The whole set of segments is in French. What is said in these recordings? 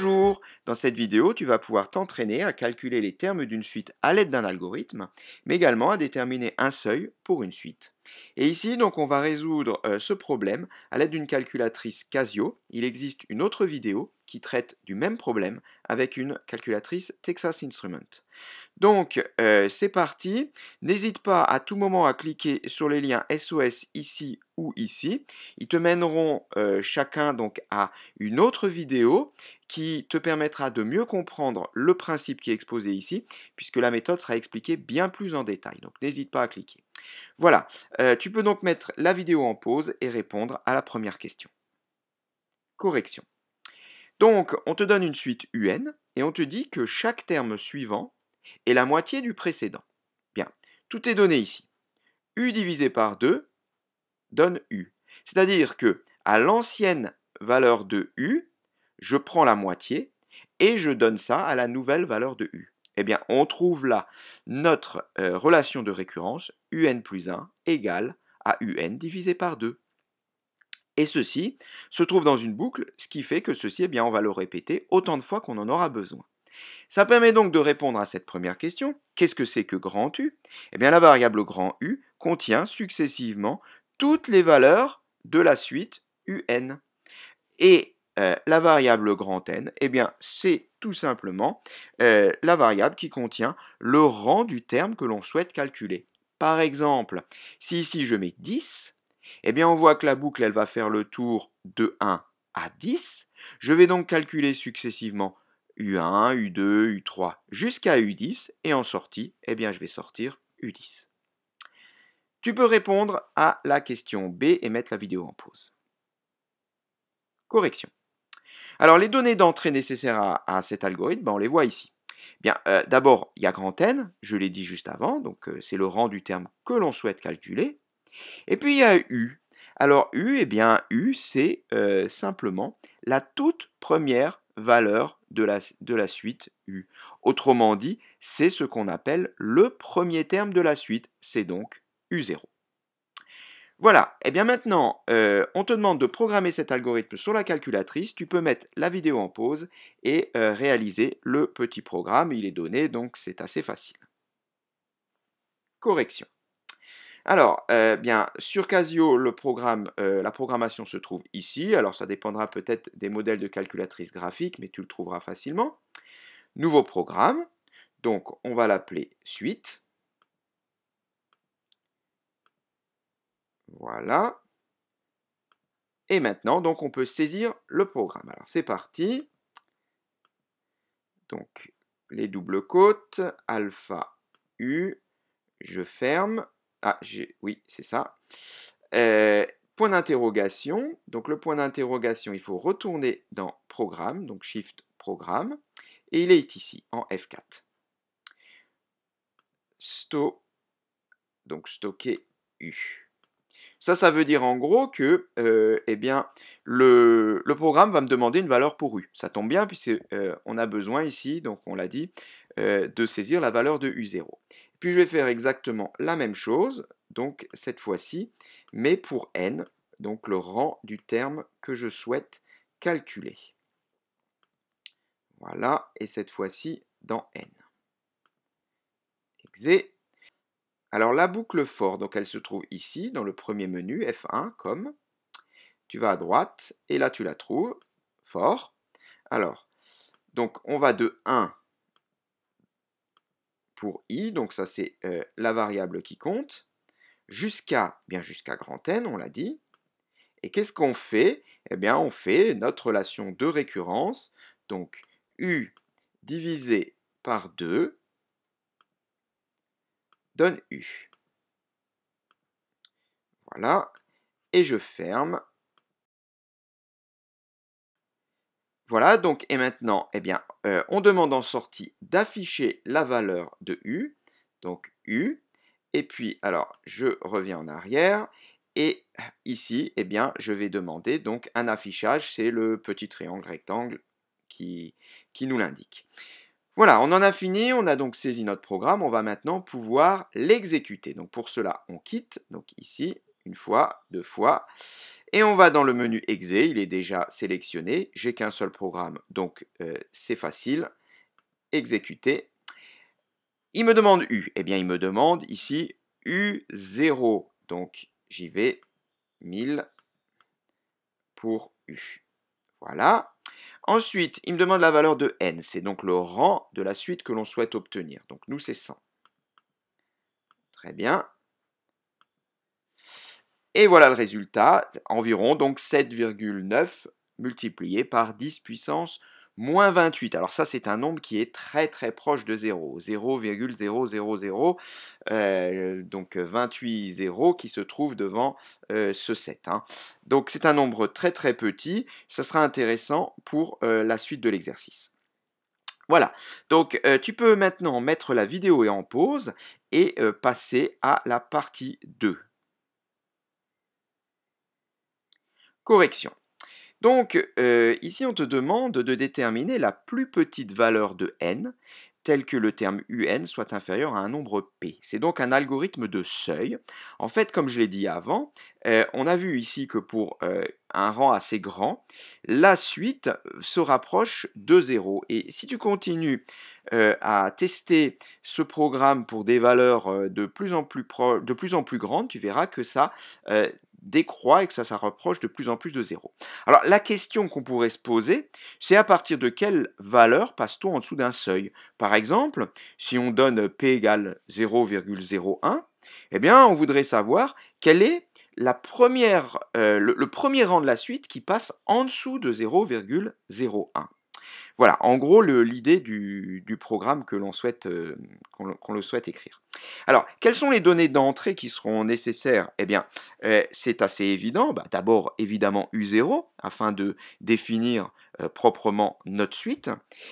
Bonjour Dans cette vidéo, tu vas pouvoir t'entraîner à calculer les termes d'une suite à l'aide d'un algorithme, mais également à déterminer un seuil pour une suite. Et ici, donc, on va résoudre euh, ce problème à l'aide d'une calculatrice Casio. Il existe une autre vidéo qui traite du même problème avec une calculatrice Texas Instrument. Donc, euh, c'est parti. N'hésite pas à tout moment à cliquer sur les liens SOS ici ou ici. Ils te mèneront euh, chacun donc à une autre vidéo qui te permettra de mieux comprendre le principe qui est exposé ici, puisque la méthode sera expliquée bien plus en détail. Donc, n'hésite pas à cliquer. Voilà, euh, tu peux donc mettre la vidéo en pause et répondre à la première question. Correction. Donc, on te donne une suite UN et on te dit que chaque terme suivant est la moitié du précédent. Bien, tout est donné ici. U divisé par 2 donne U. C'est-à-dire que à l'ancienne valeur de U, je prends la moitié et je donne ça à la nouvelle valeur de U. Eh bien, on trouve là notre euh, relation de récurrence un plus 1 égale à un divisé par 2. Et ceci se trouve dans une boucle, ce qui fait que ceci, eh bien, on va le répéter autant de fois qu'on en aura besoin. Ça permet donc de répondre à cette première question. Qu'est-ce que c'est que grand U Eh bien, la variable grand U contient successivement toutes les valeurs de la suite un. Et euh, la variable grand N Eh bien, c'est tout simplement euh, la variable qui contient le rang du terme que l'on souhaite calculer. Par exemple, si ici je mets 10, eh bien on voit que la boucle elle va faire le tour de 1 à 10. Je vais donc calculer successivement U1, U2, U3 jusqu'à U10 et en sortie, eh bien je vais sortir U10. Tu peux répondre à la question B et mettre la vidéo en pause. Correction. Alors les données d'entrée nécessaires à, cet algorithme, ben, on les voit ici. Eh bien, euh, d'abord, il y a N, je l'ai dit juste avant, donc euh, c'est le rang du terme que l'on souhaite calculer. Et puis il y a U. Alors U, eh bien U, c'est euh, simplement la toute première valeur de la, de la suite U. Autrement dit, c'est ce qu'on appelle le premier terme de la suite, c'est donc U0. Voilà, et eh bien maintenant, euh, on te demande de programmer cet algorithme sur la calculatrice, tu peux mettre la vidéo en pause et euh, réaliser le petit programme, il est donné, donc c'est assez facile. Correction. Alors, euh, bien, sur Casio, le programme, la programmation se trouve ici, alors ça dépendra peut-être des modèles de calculatrice graphique, mais tu le trouveras facilement. Nouveau programme, donc on va l'appeler suite. Voilà. Et maintenant, donc, on peut saisir le programme. Alors, c'est parti. Donc, les doubles côtes, alpha U, je ferme. Ah, oui, c'est ça. Euh, point d'interrogation. Donc, le point d'interrogation, il faut retourner dans Programme, donc Shift Programme. Et il est ici, en F4. Sto, donc stocker U. Ça, ça veut dire en gros que euh, eh bien, le, programme va me demander une valeur pour U. Ça tombe bien, puisqu'on euh, a besoin ici, donc on l'a dit, euh, de saisir la valeur de U0. Puis je vais faire exactement la même chose, donc cette fois-ci, mais pour N, donc le rang du terme que je souhaite calculer. Voilà, et cette fois-ci dans N. Exé, alors la boucle for, donc elle se trouve ici dans le premier menu F1 comme. Tu vas à droite et là tu la trouves fort. Alors donc on va de 1 pour i, donc ça c'est euh, la variable qui compte, jusqu'à bien jusqu'à grand n, on l'a dit. Et qu'est-ce qu'on fait Eh bien on fait notre relation de récurrence, donc u divisé par 2 donne U. Voilà. Et je ferme. Voilà, donc, et maintenant, eh bien, euh, on demande en sortie d'afficher la valeur de U, donc U, et puis, alors, je reviens en arrière, et ici, eh bien, je vais demander donc un affichage, c'est le petit triangle rectangle qui nous l'indique. Voilà, on en a fini, on a donc saisi notre programme, on va maintenant pouvoir l'exécuter. Donc pour cela, on quitte, donc ici, une fois, deux fois, et on va dans le menu Exé, il est déjà sélectionné, j'ai qu'un seul programme, donc euh, c'est facile, exécuter. Il me demande U, eh bien il me demande ici U0, donc j'y vais 1000 pour U. Voilà. Ensuite, il me demande la valeur de n. C'est donc le rang de la suite que l'on souhaite obtenir. Donc nous, c'est 100. Très bien. Et voilà le résultat, environ donc 7,9 multiplié par 10 puissance moins 28. Alors ça, c'est un nombre qui est très très proche de 0. 0,000, euh, donc 28 qui se trouve devant euh, ce 7. Hein. Donc c'est un nombre très très petit. Ça sera intéressant pour euh, la suite de l'exercice. Voilà, donc tu peux maintenant mettre la vidéo en pause et passer à la partie 2. Correction. Donc euh, ici on te demande de déterminer la plus petite valeur de n telle que le terme un soit inférieur à un nombre p. C'est donc un algorithme de seuil. En fait, comme je l'ai dit avant, euh, on a vu ici que pour euh, un rang assez grand, la suite se rapproche de 0. Et si tu continues à tester ce programme pour des valeurs de plus, en plus grandes, tu verras que ça décroît et que ça, ça rapproche de plus en plus de zéro. Alors la question qu'on pourrait se poser, c'est à partir de quelle valeur passe-t-on en dessous d'un seuil Par exemple, si on donne p égale 0,01, eh bien on voudrait savoir quelle est la première, euh, le, premier rang de la suite qui passe en dessous de 0,01. Voilà, en gros, l'idée du, programme que l'on souhaite, euh, qu'on le souhaite écrire. Alors, quelles sont les données d'entrée qui seront nécessaires Eh bien, euh, c'est assez évident. Bah, d'abord, évidemment, U0, afin de définir euh, proprement notre suite,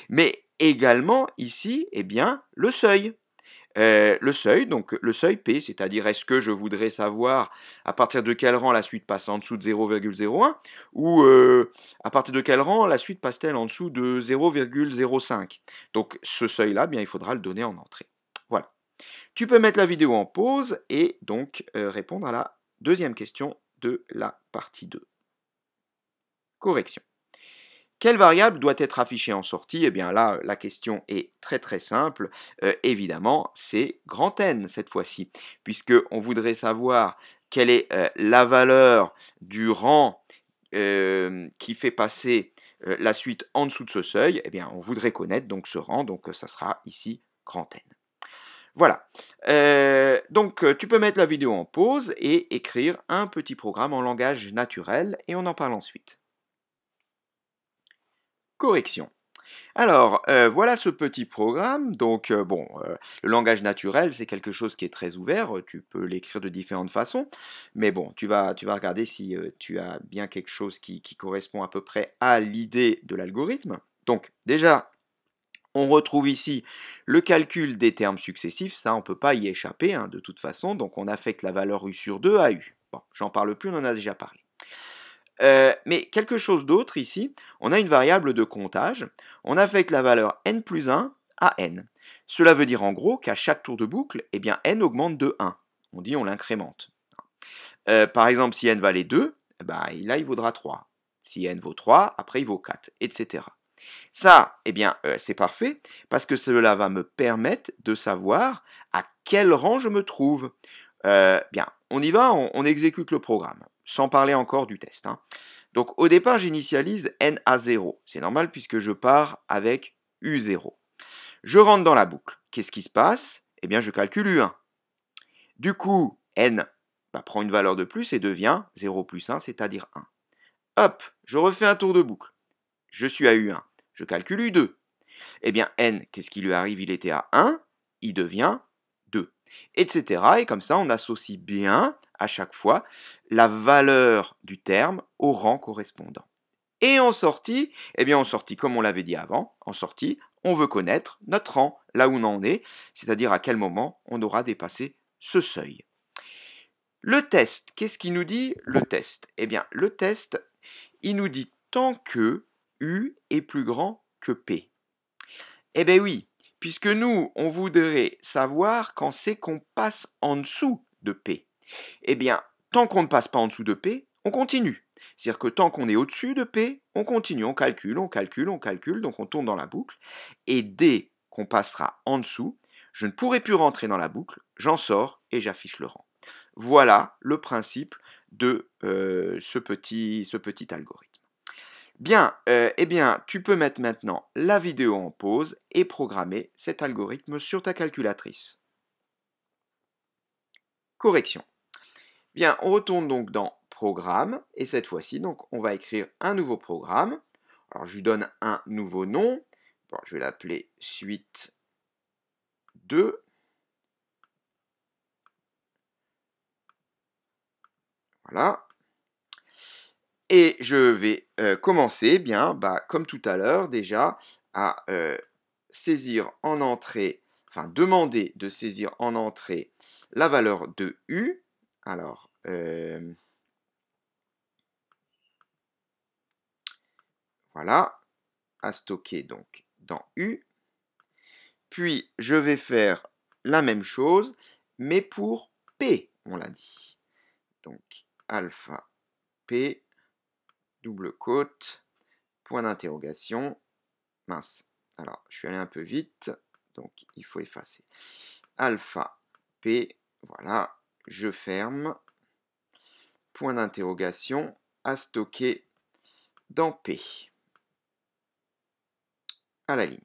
mais également ici, eh bien, le seuil le seuil, donc le seuil P, c'est-à-dire est-ce que je voudrais savoir à partir de quel rang la suite passe en dessous de 0,01 ou à partir de quel rang la suite passe-t-elle en dessous de 0,05. Donc ce seuil-là, eh bien il faudra le donner en entrée. Voilà. Tu peux mettre la vidéo en pause et donc répondre à la deuxième question de la partie 2. Correction. Quelle variable doit être affichée en sortie Eh bien là, euh, la question est très très simple. Euh, évidemment, c'est grand N cette fois-ci, puisqu'on voudrait savoir quelle est euh, la valeur du rang qui fait passer la suite en dessous de ce seuil. Eh bien, on voudrait connaître donc ce rang, donc ça sera ici grand N. Voilà. donc, tu peux mettre la vidéo en pause et écrire un petit programme en langage naturel et on en parle ensuite correction. Alors, euh, voilà ce petit programme. Donc, euh, bon, euh, le langage naturel, c'est quelque chose qui est très ouvert. Tu peux l'écrire de différentes façons. Mais bon, tu vas, tu vas regarder si tu as bien quelque chose qui, correspond à peu près à l'idée de l'algorithme. Donc, déjà, on retrouve ici le calcul des termes successifs. Ça, on ne peut pas y échapper, hein, de toute façon. Donc, on affecte la valeur U sur 2 à U. Bon, j'en parle plus, on en a déjà parlé. Euh, mais quelque chose d'autre ici, on a une variable de comptage, on affecte la valeur n plus 1 à n. Cela veut dire en gros qu'à chaque tour de boucle, eh bien n augmente de 1. On dit on l'incrémente. Euh, par exemple, si n valait 2, bah, là il vaudra 3. Si n vaut 3, après il vaut 4, etc. Ça, eh bien, euh, c'est parfait, parce que cela va me permettre de savoir à quel rang je me trouve. bien, on y va, on exécute le programme sans parler encore du test. Hein. Donc au départ, j'initialise n à 0. C'est normal puisque je pars avec U0. Je rentre dans la boucle. Qu'est-ce qui se passe Eh bien, je calcule U1. Du coup, n bah, prend une valeur de plus et devient 0 plus 1, c'est-à-dire 1. Hop, je refais un tour de boucle. Je suis à U1. Je calcule U2. Eh bien, n, qu'est-ce qui lui arrive Il était à 1. Il devient etc. Et comme ça, on associe bien à chaque fois la valeur du terme au rang correspondant. Et en sortie, eh bien en sortie, comme on l'avait dit avant, en sortie, on veut connaître notre rang, là où on en est, c'est-à-dire à quel moment on aura dépassé ce seuil. Le test, qu'est-ce qu'il nous dit le test Eh bien le test, il nous dit tant que U est plus grand que P. Eh bien oui, puisque nous, on voudrait savoir quand c'est qu'on passe en dessous de P. Eh bien, tant qu'on ne passe pas en dessous de P, on continue. C'est-à-dire que tant qu'on est au-dessus de P, on continue, on calcule, on calcule, on calcule, donc on tourne dans la boucle, et dès qu'on passera en dessous, je ne pourrai plus rentrer dans la boucle, j'en sors et j'affiche le rang. Voilà le principe de euh, ce, petit, ce petit algorithme. Bien, euh, eh bien, tu peux mettre maintenant la vidéo en pause et programmer cet algorithme sur ta calculatrice. Correction. Bien, on retourne donc dans Programme, et cette fois-ci, donc, on va écrire un nouveau programme. Alors, je lui donne un nouveau nom. Bon, je vais l'appeler Suite 2. Voilà, et je vais euh, commencer, eh bien, bah, comme tout à l'heure déjà, à euh, saisir en entrée, enfin demander de saisir en entrée la valeur de U. Alors, euh, voilà, à stocker donc dans U. Puis, je vais faire la même chose, mais pour P, on l'a dit. Donc, alpha P double côte, point d'interrogation. Mince. Alors, je suis allé un peu vite, donc il faut effacer. Alpha P, voilà, je ferme. Point d'interrogation à stocker dans P. À la ligne.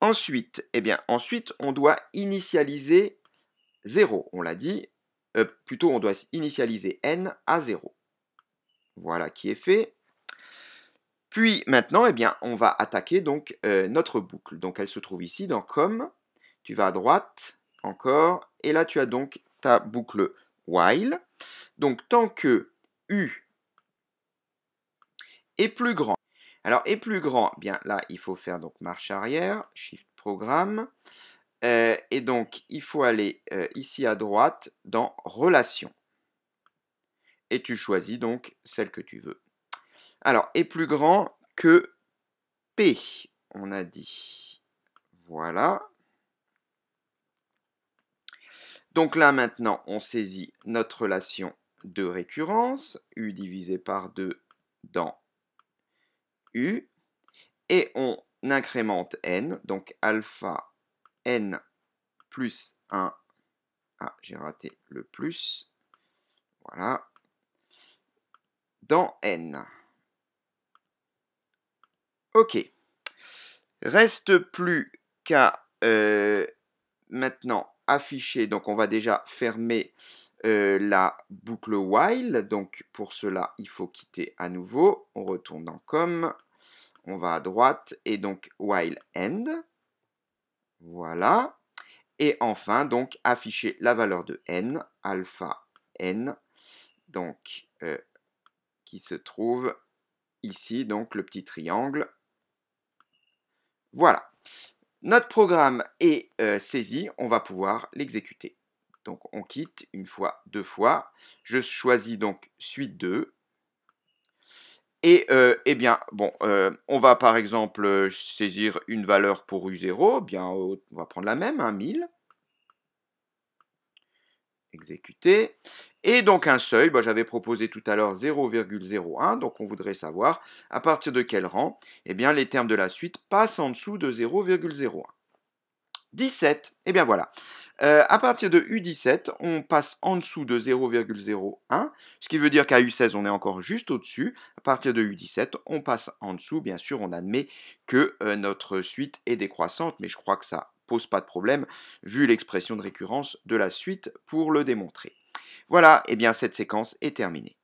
Ensuite, eh bien, ensuite, on doit initialiser 0. On l'a dit, euh, plutôt on doit initialiser n à 0. Voilà qui est fait. Puis maintenant, eh bien, on va attaquer donc euh, notre boucle. Donc elle se trouve ici dans Comme. Tu vas à droite, encore, et là tu as donc ta boucle while. Donc tant que U est plus grand. Alors est plus grand, eh bien là il faut faire donc marche arrière, Shift programme. Euh, et donc il faut aller euh, ici à droite dans Relations et tu choisis donc celle que tu veux. Alors, est plus grand que P, on a dit. Voilà. Donc là, maintenant, on saisit notre relation de récurrence, U divisé par 2 dans U, et on incrémente N, donc alpha N plus 1. Ah, j'ai raté le plus. Voilà, dans n. Ok. Reste plus qu'à euh, maintenant afficher. Donc on va déjà fermer euh, la boucle while. Donc pour cela, il faut quitter à nouveau. On retourne dans com. On va à droite et donc while end. Voilà. Et enfin, donc afficher la valeur de n, alpha n. Donc euh, se trouve ici, donc le petit triangle. Voilà. Notre programme est euh, saisi, on va pouvoir l'exécuter. Donc on quitte une fois, deux fois. Je choisis donc suite 2. Et euh, eh bien, bon, euh, on va par exemple saisir une valeur pour U0. bien, on va prendre la même, un hein, 1000 exécuté. Et donc un seuil, bah, j'avais proposé tout à l'heure 0,01, donc on voudrait savoir à partir de quel rang eh bien, les termes de la suite passent en dessous de 0,01. 17, et bien voilà. Euh, à partir de U17, on passe en dessous de 0,01, ce qui veut dire qu'à U16, on est encore juste au-dessus. À partir de U17, on passe en dessous. Bien sûr, on admet que euh, notre suite est décroissante, mais je crois que ça, pose pas de problème, vu l'expression de récurrence de la suite pour le démontrer. Voilà, et eh bien cette séquence est terminée.